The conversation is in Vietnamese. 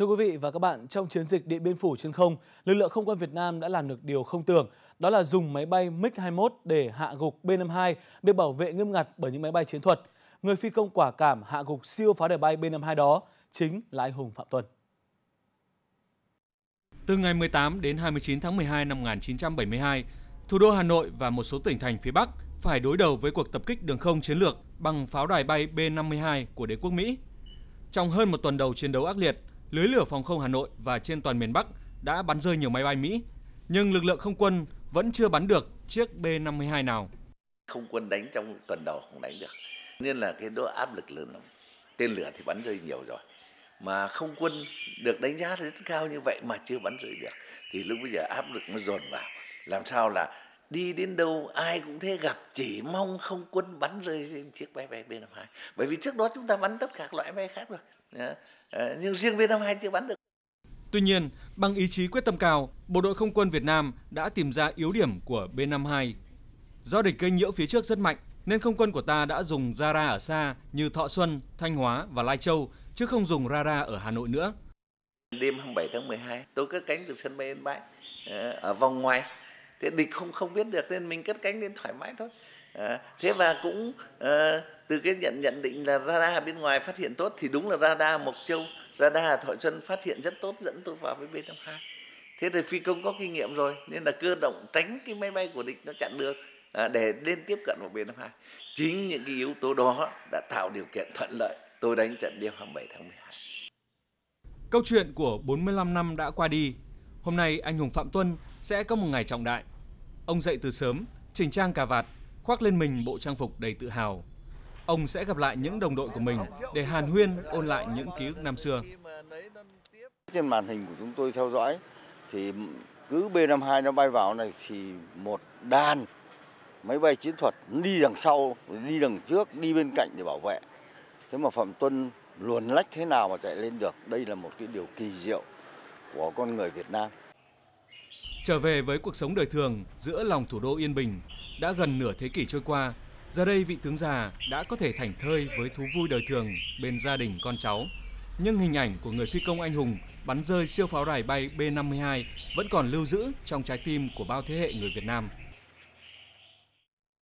Thưa quý vị và các bạn, trong chiến dịch Điện Biên Phủ trên không, lực lượng không quân Việt Nam đã làm được điều không tưởng, đó là dùng máy bay MiG-21 để hạ gục B-52 được bảo vệ nghiêm ngặt bởi những máy bay chiến thuật. Người phi công quả cảm hạ gục siêu phá đài bay B-52 đó chính là anh hùng Phạm Tuân. Từ ngày 18 đến 29 tháng 12 năm 1972, thủ đô Hà Nội và một số tỉnh thành phía Bắc phải đối đầu với cuộc tập kích đường không chiến lược bằng pháo đài bay B-52 của đế quốc Mỹ. Trong hơn một tuần đầu chiến đấu ác liệt, lưới lửa phòng không Hà Nội và trên toàn miền Bắc đã bắn rơi nhiều máy bay Mỹ, nhưng lực lượng không quân vẫn chưa bắn được chiếc B-52 nào. Không quân đánh trong tuần đầu không đánh được, nên là cái độ áp lực lớn lắm. Tên lửa thì bắn rơi nhiều rồi, mà không quân được đánh giá rất cao như vậy mà chưa bắn rơi được. Thì lúc bây giờ áp lực nó dồn vào, làm sao là đi đến đâu ai cũng thế gặp chỉ mong không quân bắn rơi chiếc máy bay B-52 bởi vì trước đó chúng ta bắn tất cả loại máy khác rồi ờ, nhưng riêng B-52 chưa bắn được Tuy nhiên, bằng ý chí quyết tâm cao, Bộ đội Không quân Việt Nam đã tìm ra yếu điểm của B-52. Do địch gây nhiễu phía trước rất mạnh, nên không quân của ta đã dùng radar ở xa như Thọ Xuân, Thanh Hóa và Lai Châu, chứ không dùng radar ở Hà Nội nữa. Đêm 27 tháng 12, tôi cất cánh từ sân bay Yên Bái ờ, ở vòng ngoài thế địch không không biết được nên mình cất cánh đến thoải mái thôi à, thế và cũng à, từ cái nhận nhận định là radar bên ngoài phát hiện tốt thì đúng là radar mộc châu radar thọ xuân phát hiện rất tốt dẫn tôi vào với b 52 thế thì phi công có kinh nghiệm rồi nên là cơ động tránh cái máy bay của địch nó chặn được à, để lên tiếp cận vào b 52 chính những cái yếu tố đó đã tạo điều kiện thuận lợi tôi đánh trận đêm 27 tháng 12 Câu chuyện của 45 năm đã qua đi Hôm nay, anh hùng Phạm Tuân sẽ có một ngày trọng đại. Ông dậy từ sớm, chỉnh trang cà vạt, khoác lên mình bộ trang phục đầy tự hào. Ông sẽ gặp lại những đồng đội của mình để hàn huyên ôn lại những ký ức năm xưa. Trên màn hình của chúng tôi theo dõi thì cứ B-52 nó bay vào này thì một đàn máy bay chiến thuật đi đằng sau, đi đằng trước, đi bên cạnh để bảo vệ. Thế mà Phạm Tuân luồn lách thế nào mà chạy lên được, đây là một cái điều kỳ diệu của con người Việt Nam. Trở về với cuộc sống đời thường giữa lòng thủ đô yên bình, đã gần nửa thế kỷ trôi qua, giờ đây vị tướng già đã có thể thảnh thơi với thú vui đời thường bên gia đình con cháu. Nhưng hình ảnh của người phi công anh hùng bắn rơi siêu pháo đài bay B-52 vẫn còn lưu giữ trong trái tim của bao thế hệ người Việt Nam.